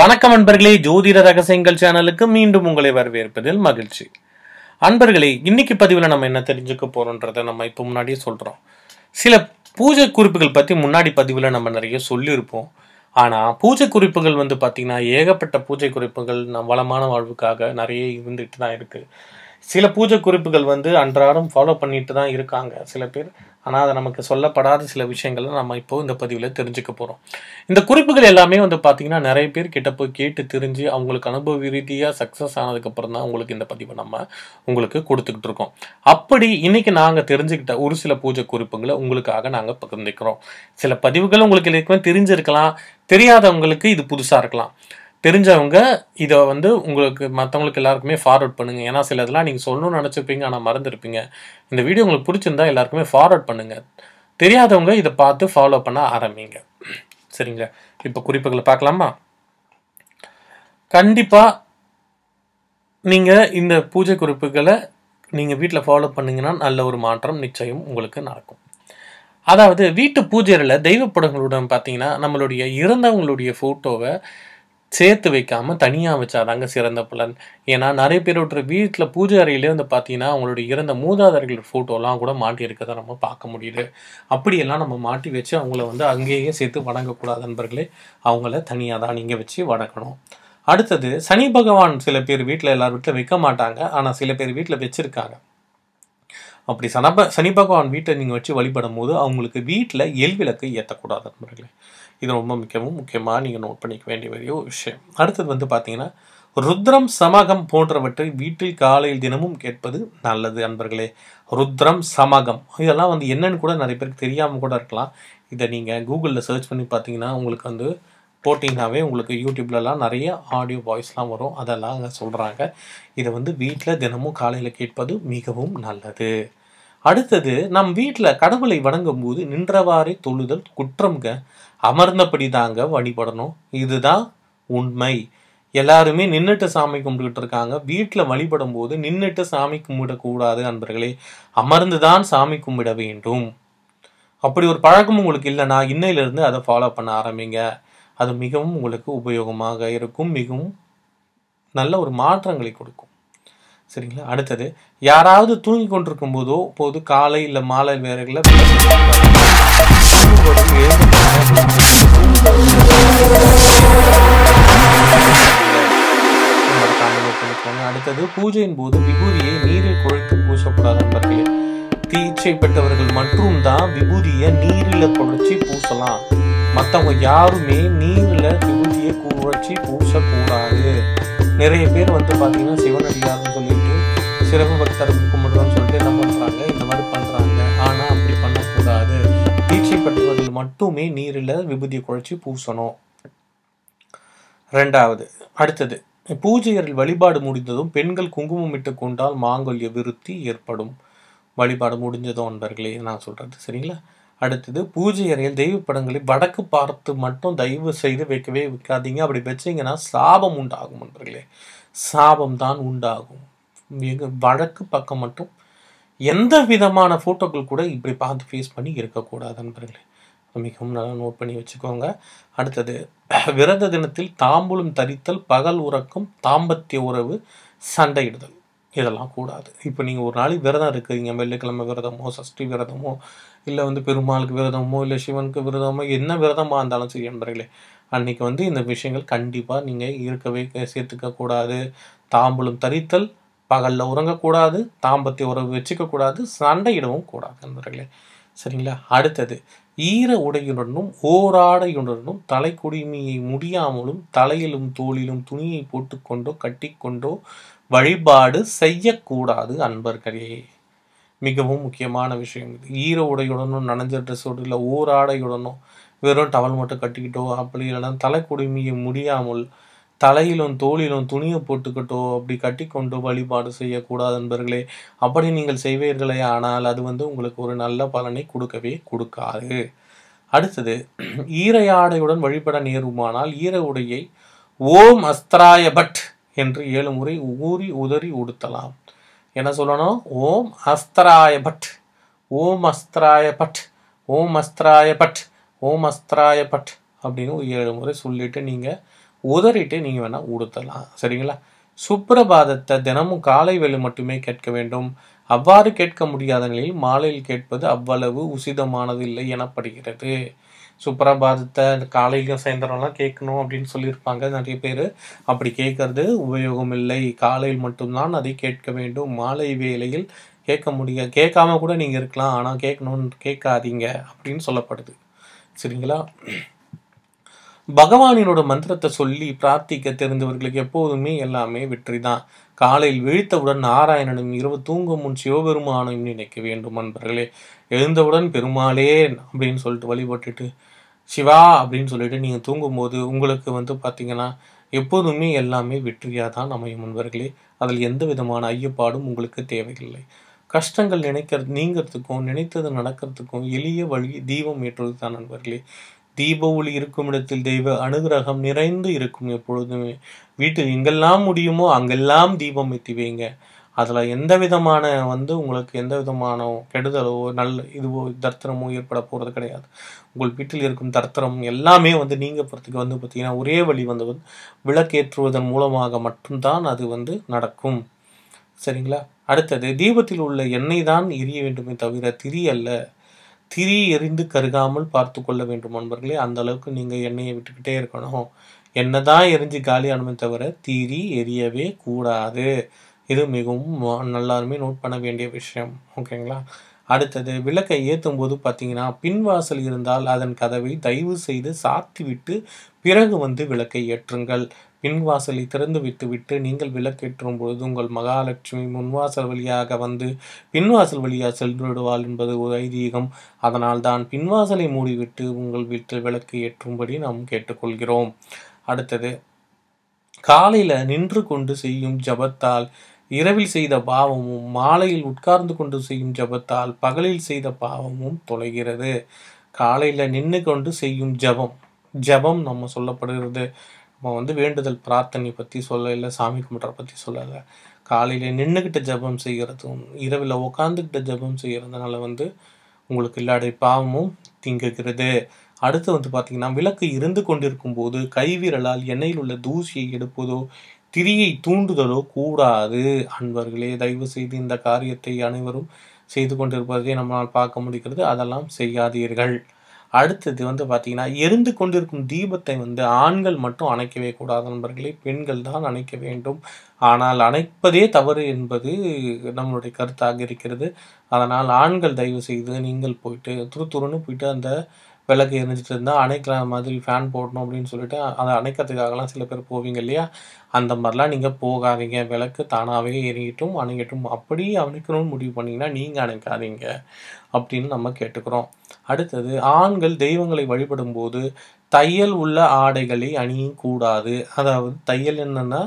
வணக்கம் அன்பர்களே ஜோதிட ரகசியங்கள் சேனலுக்கு மீண்டும் உங்களை வரவேற்பதில் மகிழ்ச்சி அன்பர்களே இன்னைக்கு பதிவில் நம்ம என்ன தெரிஞ்சுக்க போகிறோன்றதை நம்ம இப்போ முன்னாடியே சொல்கிறோம் சில பூஜை குறிப்புகள் பற்றி முன்னாடி பதிவில் நம்ம நிறைய சொல்லியிருப்போம் ஆனால் பூஜை குறிப்புகள் வந்து பார்த்திங்கன்னா ஏகப்பட்ட பூஜை குறிப்புகள் நம் வளமான வாழ்வுக்காக நிறைய இருந்துகிட்டு தான் இருக்குது சில பூஜை குறிப்புகள் வந்து அன்றாடம் ஃபாலோ பண்ணிட்டு தான் இருக்காங்க சில பேர் ஆனால் அதை நமக்கு சொல்லப்படாத சில விஷயங்களை நம்ம இப்போது இந்த பதிவில் தெரிஞ்சுக்க போகிறோம் இந்த குறிப்புகள் எல்லாமே வந்து பார்த்திங்கன்னா நிறைய பேர் கிட்ட போய் கேட்டு தெரிஞ்சு அவங்களுக்கு அனுபவ ரீதியாக சக்ஸஸ் ஆனதுக்கப்புறம் தான் உங்களுக்கு இந்த பதிவை நம்ம உங்களுக்கு கொடுத்துக்கிட்டு இருக்கோம் அப்படி இன்றைக்கி நாங்கள் தெரிஞ்சுக்கிட்ட ஒரு சில பூஜை குறிப்புகளை உங்களுக்காக நாங்கள் பகிர்ந்துக்கிறோம் சில பதிவுகள் உங்களுக்கு ஏற்கனவே தெரிஞ்சிருக்கலாம் தெரியாதவங்களுக்கு இது புதுசாக இருக்கலாம் தெரிஞ்சவங்க இதை வந்து உங்களுக்கு மற்றவங்களுக்கு எல்லாருக்குமே ஃபார்வர்ட் பண்ணுங்கள் ஏன்னா சில இதெல்லாம் நீங்கள் சொல்லணும்னு நினச்சிருப்பீங்க ஆனால் மறந்துருப்பீங்க இந்த வீடியோ உங்களுக்கு பிடிச்சிருந்தா எல்லாருக்குமே ஃபார்வர்ட் பண்ணுங்கள் தெரியாதவங்க இதை பார்த்து ஃபாலோ பண்ண ஆரம்பிங்க சரிங்களா இப்போ குறிப்புகளை பார்க்கலாமா கண்டிப்பாக நீங்கள் இந்த பூஜை குறிப்புகளை நீங்கள் வீட்டில் ஃபாலோ பண்ணிங்கன்னா நல்ல ஒரு மாற்றம் நிச்சயம் உங்களுக்கு நடக்கும் அதாவது வீட்டு பூஜைகளில் தெய்வப்படங்களுடன் பார்த்தீங்கன்னா நம்மளுடைய இறந்தவங்களுடைய ஃபோட்டோவை சேர்த்து வைக்காமல் தனியாக வச்சாதாங்க சிறந்த பலன் ஏன்னா நிறைய பேரோட வீட்டில் பூஜை அறையிலே வந்து பார்த்தீங்கன்னா அவங்களுடைய இறந்த மூதாதாரிகளோட ஃபோட்டோலாம் கூட மாட்டி இருக்கிறத நம்ம பார்க்க முடியுது அப்படியெல்லாம் நம்ம மாட்டி வச்சு அவங்கள வந்து அங்கேயே சேர்த்து வணங்கக்கூடாது நண்பர்களே அவங்கள தனியாக தான் நீங்கள் வச்சு வணக்கணும் அடுத்தது சனி பகவான் சில பேர் வீட்டில் எல்லார் வீட்டில் வைக்க மாட்டாங்க ஆனால் சில பேர் வீட்டில் வச்சுருக்காங்க அப்படி சனப சனி பகவான் வீட்டை நீங்கள் வச்சு வழிபடும் போது அவங்களுக்கு வீட்டில் எல் விளக்கு ஏற்றக்கூடாது நண்பர்களே இது ரொம்ப மிகவும் முக்கியமாக நீங்கள் நோட் பண்ணிக்க வேண்டிய வேண்டிய ஒரு விஷயம் அடுத்தது வந்து பார்த்தீங்கன்னா ருத்ரம் சமகம் போன்றவற்றை வீட்டில் காலையில் தினமும் கேட்பது நல்லது அன்பர்களே ருத்ரம் சமகம் இதெல்லாம் வந்து என்னன்னு கூட நிறைய பேருக்கு தெரியாமல் கூட இருக்கலாம் இதை நீங்கள் கூகுளில் சர்ச் பண்ணி பார்த்தீங்கன்னா உங்களுக்கு வந்து போட்டிங்கனாவே உங்களுக்கு யூடியூப்லலாம் நிறைய ஆடியோ வாய்ஸ்லாம் வரும் அதெல்லாம் அங்கே சொல்கிறாங்க இதை வந்து வீட்டில் தினமும் காலையில் கேட்பது மிகவும் நல்லது அடுத்தது நம் வீட்டில் கடவுளை வணங்கும் போது நின்றவாறே தொழுதல் குற்றம்ங்க அமர்ந்தபடி தாங்க வழிபடணும் இதுதான் உண்மை எல்லாருமே நின்றுட்டு சாமி கும்பிட்டு இருக்காங்க வீட்டில் வழிபடும் போது நின்றுட்டு சாமி கும்பிடக்கூடாது அன்பர்களே அமர்ந்து தான் சாமி கும்பிட வேண்டும் அப்படி ஒரு பழக்கம் உங்களுக்கு இல்லைன்னா இன்னையிலிருந்து அதை ஃபாலோ பண்ண ஆரம்பிங்க அது மிகவும் உங்களுக்கு உபயோகமாக இருக்கும் மிகவும் நல்ல ஒரு மாற்றங்களை கொடுக்கும் சரிங்களா அடுத்தது யாராவது தூங்கி கொண்டிருக்கும் போதோ போது காலை இல்ல மாலை வேலைகளில் அடுத்தது பூஜையின் போது விபூதியை நீரில் குழைத்து பூசக்கூடாது நண்பர்களே தீச்சை பெற்றவர்கள் மற்றும் தான் விபூதியை நீரில் குழைச்சி பூசலாம் மற்றவங்க யாருமே நீரில் விபூதியை குழைச்சி பூசக்கூடாது நிறைய பேர் வந்து பார்த்தீங்கன்னா சிவனடியார்னு சொல்லிட்டு சிறப்பு பக்தர் கும்பிடுறோம்னு சொல்லிட்டு என்ன பண்ணுறாங்க இந்த மாதிரி பண்ணுறாங்க ஆனால் அப்படி பண்ணக்கூடாது தீட்சை பெற்றவர்கள் மட்டுமே நீரில் விபூதி குழைச்சி பூசணும் ரெண்டாவது அடுத்தது பூஜையரில் வழிபாடு முடிந்ததும் பெண்கள் குங்குமம் இட்டு கொண்டால் மாங்கல்ய விருத்தி ஏற்படும் வழிபாடு முடிஞ்சதும் நண்பர்களே நான் சொல்கிறது சரிங்களா அடுத்தது பூஜை அறையில் தெய்வ படங்களை வடக்கு பார்த்து மட்டும் தயவு செய்து வைக்கவே வைக்காதீங்க அப்படி வச்சிங்கன்னா சாபம் உண்டாகும் என்றே சாபம் தான் உண்டாகும் எங்கள் வழக்கு பக்கம் மட்டும் எந்த விதமான ஃபோட்டோக்கள் கூட இப்படி பார்த்து ஃபேஸ் பண்ணி இருக்கக்கூடாது என்பர்களே மிகவும் நல்லா நோட் பண்ணி வச்சுக்கோங்க அடுத்தது விரத தினத்தில் தாம்பூலம் தரித்தல் பகல் உறக்கும் தாம்பத்திய உறவு சண்டையிடுதல் இதெல்லாம் கூடாது இப்போ நீங்கள் ஒரு நாளைக்கு விரதம் இருக்கிறீங்க வெள்ளிக்கிழமை விரதமோ சஷ்டி விரதமோ இல்லை வந்து பெருமாளுக்கு விரதமோ இல்லை சிவனுக்கு விரதமோ என்ன விரதமாக இருந்தாலும் சரி நண்பர்களே அன்றைக்கி வந்து இந்த விஷயங்கள் கண்டிப்பாக நீங்கள் இருக்கவே சேர்த்துக்க கூடாது தரித்தல் பகலில் உறங்கக்கூடாது தாம்பத்திய உறவு வச்சுக்கக்கூடாது சண்டையிடவும் கூடாது நண்பர்களே சரிங்களா அடுத்தது ஈர உடையுடனும் ஓராடையுடனும் தலைக்குடிமையை முடியாமலும் தலையிலும் தோளிலும் துணியை போட்டுக்கொண்டோ கட்டிக்கொண்டோ வழிபாடு செய்யக்கூடாது அன்பர்களே மிகவும் முக்கியமான விஷயம் இது ஈர உடையுடனும் நனைஞ்ச ட்ரெஸ்ஸோடு இல்லை ஊராடையுடனும் ஆடையுடனும் வெறும் டவல் மட்டும் கட்டிக்கிட்டோ அப்படி இல்லைன்னா குடுமையை முடியாமல் தலையிலும் தோளிலும் துணியை போட்டுக்கிட்டோ அப்படி கட்டிக்கொண்டு வழிபாடு செய்யக்கூடாது என்பர்களே அப்படி நீங்கள் செய்வீர்களே ஆனால் அது வந்து உங்களுக்கு ஒரு நல்ல பலனை கொடுக்கவே கொடுக்காது அடுத்தது ஈரையாடையுடன் வழிபட நேருமானால் ஈர உடையை ஓம் அஸ்திராய பட் என்று ஏழு முறை ஊறி உதறி உடுத்தலாம் என்ன சொல்லணும் ஓம் அஸ்தராய பட் ஓம் அஸ்தராய பட் ஓம் அஸ்தராய பட் ஓம் அஸ்தராய பட் அப்படின்னு ஒரு ஏழு முறை சொல்லிட்டு நீங்கள் உதறிட்டு நீங்கள் வேணால் உடுத்தலாம் சரிங்களா சுப்ரபாதத்தை தினமும் காலை வேலை மட்டுமே கேட்க வேண்டும் அவ்வாறு கேட்க முடியாத நிலையில் மாலையில் கேட்பது அவ்வளவு உசிதமானது இல்லை எனப்படுகிறது சுப்ரபாதத்தை காலையிலும் சாயந்தரம்லாம் கேட்கணும் அப்படின்னு சொல்லியிருப்பாங்க நிறைய பேர் அப்படி கேட்கறது உபயோகம் இல்லை காலையில் மட்டும்தான் அதை கேட்க வேண்டும் மாலை வேளையில் கேட்க முடிய கேட்காம கூட நீங்கள் இருக்கலாம் ஆனால் கேட்கணும்னு கேட்காதீங்க அப்படின்னு சொல்லப்படுது சரிங்களா பகவானினோட மந்திரத்தை சொல்லி பிரார்த்திக்க தெரிந்தவர்களுக்கு எப்போதுமே எல்லாமே வெற்றி தான் காலையில் விழித்தவுடன் நாராயணனும் இரவு தூங்கும் முன் சிவபெருமானையும் நினைக்க வேண்டும் நண்பர்களே எழுந்தவுடன் பெருமாளே அப்படின்னு சொல்லிட்டு வழிபட்டுட்டு சிவா அப்படின்னு சொல்லிட்டு நீங்கள் தூங்கும்போது உங்களுக்கு வந்து பார்த்தீங்கன்னா எப்போதுமே எல்லாமே வெற்றியாக தான் அமையும் அன்பர்களே அதில் எந்த விதமான ஐயப்பாடும் உங்களுக்கு தேவையில்லை கஷ்டங்கள் நினைக்கிறது நீங்கிறதுக்கும் நினைத்தது நடக்கிறதுக்கும் எளிய வழி தீபம் ஏற்றுவது தான் நண்பர்களே தீப ஒளி இருக்கும் இடத்தில் தெய்வ அனுகிரகம் நிறைந்து இருக்கும் எப்பொழுதுமே வீட்டில் எங்கெல்லாம் முடியுமோ அங்கெல்லாம் தீபம் ஏற்றி வைங்க அதில் எந்த விதமான வந்து உங்களுக்கு எந்த விதமான கெடுதலோ நல்ல இதுவோ தர்த்தனமோ ஏற்பட போகிறது கிடையாது உங்கள் வீட்டில் இருக்கும் தர்த்தனம் எல்லாமே வந்து நீங்கள் போகிறதுக்கு வந்து பார்த்திங்கன்னா ஒரே வழி வந்து விளக்கேற்றுவதன் மூலமாக மட்டும்தான் அது வந்து நடக்கும் சரிங்களா அடுத்தது தீபத்தில் உள்ள எண்ணெய் தான் எரிய வேண்டுமே தவிர திரி அல்ல திரி எரிந்து கருகாமல் பார்த்து கொள்ள வேண்டும் நண்பர்களே அந்த அளவுக்கு நீங்கள் எண்ணெயை விட்டுக்கிட்டே இருக்கணும் என்ன தான் எரிஞ்சு காலி அனுமதி தவிர திரி எரியவே கூடாது இது மிகவும் நல்லாருமே நோட் பண்ண வேண்டிய விஷயம் ஓகேங்களா அடுத்தது விளக்கை ஏற்றும் போது பார்த்தீங்கன்னா பின்வாசல் இருந்தால் அதன் கதவை தயவு செய்து சாத்திவிட்டு பிறகு வந்து விளக்கை ஏற்றுங்கள் பின்வாசலை திறந்து விட்டுவிட்டு நீங்கள் விளக்கேற்றும் பொழுது உங்கள் மகாலட்சுமி முன்வாசல் வழியாக வந்து பின்வாசல் வழியாக சென்று விடுவாள் என்பது ஒரு ஐதீகம் அதனால் தான் பின்வாசலை மூடிவிட்டு உங்கள் வீட்டில் விளக்கு ஏற்றும்படி நாம் கேட்டுக்கொள்கிறோம் அடுத்தது காலையில் நின்று கொண்டு செய்யும் ஜபத்தால் இரவில் செய்த பாவமும் மாலையில் உட்கார்ந்து கொண்டு செய்யும் ஜபத்தால் பகலில் செய்த பாவமும் தொலைகிறது காலையில் நின்று கொண்டு செய்யும் ஜபம் ஜபம் நம்ம சொல்லப்படுகிறது நம்ம வந்து வேண்டுதல் பிரார்த்தனை பற்றி சொல்லலை சாமி கும்பிட்ற பற்றி சொல்லலை காலையில் நின்றுக்கிட்ட ஜபம் செய்கிறதும் இரவில் உட்காந்துக்கிட்ட ஜபம் செய்கிறதுனால வந்து உங்களுக்கு இல்லாத பாவமும் திங்குகிறது அடுத்து வந்து பார்த்திங்கன்னா விளக்கு இருந்து கொண்டிருக்கும் போது கைவிரலால் எண்ணெயில் உள்ள தூசியை எடுப்பதோ திரியை தூண்டுதலோ கூடாது அன்பர்களே தயவு செய்து இந்த காரியத்தை அனைவரும் செய்து கொண்டிருப்பதை நம்மளால் பார்க்க முடிகிறது அதெல்லாம் செய்யாதீர்கள் அடுத்தது வந்து பார்த்தீங்கன்னா எரிந்து கொண்டிருக்கும் தீபத்தை வந்து ஆண்கள் மட்டும் அணைக்கவே கூடாது நண்பர்களே பெண்கள் தான் அணைக்க வேண்டும் ஆனால் அணைப்பதே தவறு என்பது நம்மளுடைய கருத்தாக இருக்கிறது அதனால் ஆண்கள் தயவு செய்து நீங்கள் போயிட்டு துரு துருன்னு போயிட்டு அந்த விளக்கு எரிஞ்சிட்டு இருந்தால் அணைக்கிற மாதிரி ஃபேன் போடணும் அப்படின்னு சொல்லிட்டு அதை அணைக்கிறதுக்காகலாம் சில பேர் போவீங்க இல்லையா அந்த மாதிரிலாம் நீங்கள் போகாதீங்க விளக்கு தானாகவே எரியட்டும் அணைக்கட்டும் அப்படியே அணைக்கணும்னு முடிவு பண்ணிங்கன்னா நீங்கள் அணைக்காதீங்க அப்படின்னு நம்ம கேட்டுக்கிறோம் அடுத்தது ஆண்கள் தெய்வங்களை வழிபடும் போது தையல் உள்ள ஆடைகளை அணியக்கூடாது அதாவது தையல் என்னென்னா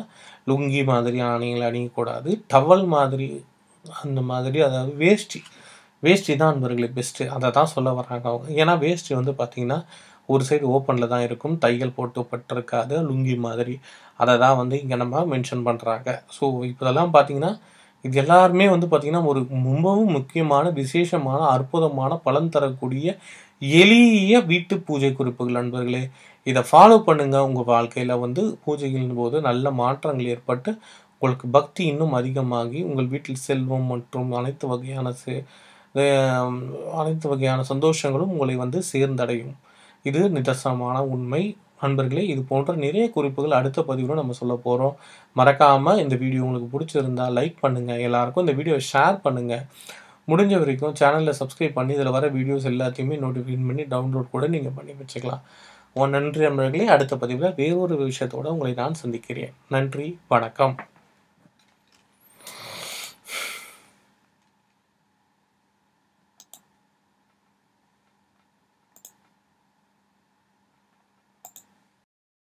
லுங்கி மாதிரி ஆணைகளை அணியக்கூடாது டவல் மாதிரி அந்த மாதிரி அதாவது வேஷ்டி வேஷ்டி தான் அன்பர்களுக்கு பெஸ்ட்டு அதை தான் சொல்ல வராங்க அவங்க ஏன்னா வேஷ்டி வந்து பார்த்திங்கன்னா ஒரு சைடு ஓப்பனில் தான் இருக்கும் தையல் போட்டு பட்டிருக்காது லுங்கி மாதிரி அதை தான் வந்து இங்கே நம்ம மென்ஷன் பண்ணுறாங்க ஸோ இப்போதெல்லாம் பார்த்திங்கன்னா இது எல்லாருமே வந்து பார்த்திங்கன்னா ஒரு ரொம்பவும் முக்கியமான விசேஷமான அற்புதமான பலன் தரக்கூடிய எளிய வீட்டு பூஜை குறிப்புகள் நண்பர்களே இதை ஃபாலோ பண்ணுங்கள் உங்கள் வாழ்க்கையில் வந்து பூஜைகளின் போது நல்ல மாற்றங்கள் ஏற்பட்டு உங்களுக்கு பக்தி இன்னும் அதிகமாகி உங்கள் வீட்டில் செல்வம் மற்றும் அனைத்து வகையான அனைத்து வகையான சந்தோஷங்களும் உங்களை வந்து சேர்ந்தடையும் இது நிதர்சனமான உண்மை நண்பர்களே இது போன்ற நிறைய குறிப்புகள் அடுத்த பதிவில் நம்ம சொல்ல போகிறோம் மறக்காமல் இந்த வீடியோ உங்களுக்கு பிடிச்சிருந்தா லைக் பண்ணுங்கள் எல்லாருக்கும் இந்த வீடியோவை ஷேர் பண்ணுங்கள் முடிஞ்ச வரைக்கும் சேனலில் சப்ஸ்கிரைப் பண்ணி இதில் வர வீடியோஸ் எல்லாத்தையுமே நோட்டிஃபிகேஷன் பண்ணி டவுன்லோட் கூட நீங்கள் பண்ணி வச்சுக்கலாம் உன் நன்றி நண்பர்களே அடுத்த பதிவில் வேறொரு விஷயத்தோடு உங்களை நான் சந்திக்கிறேன் நன்றி வணக்கம்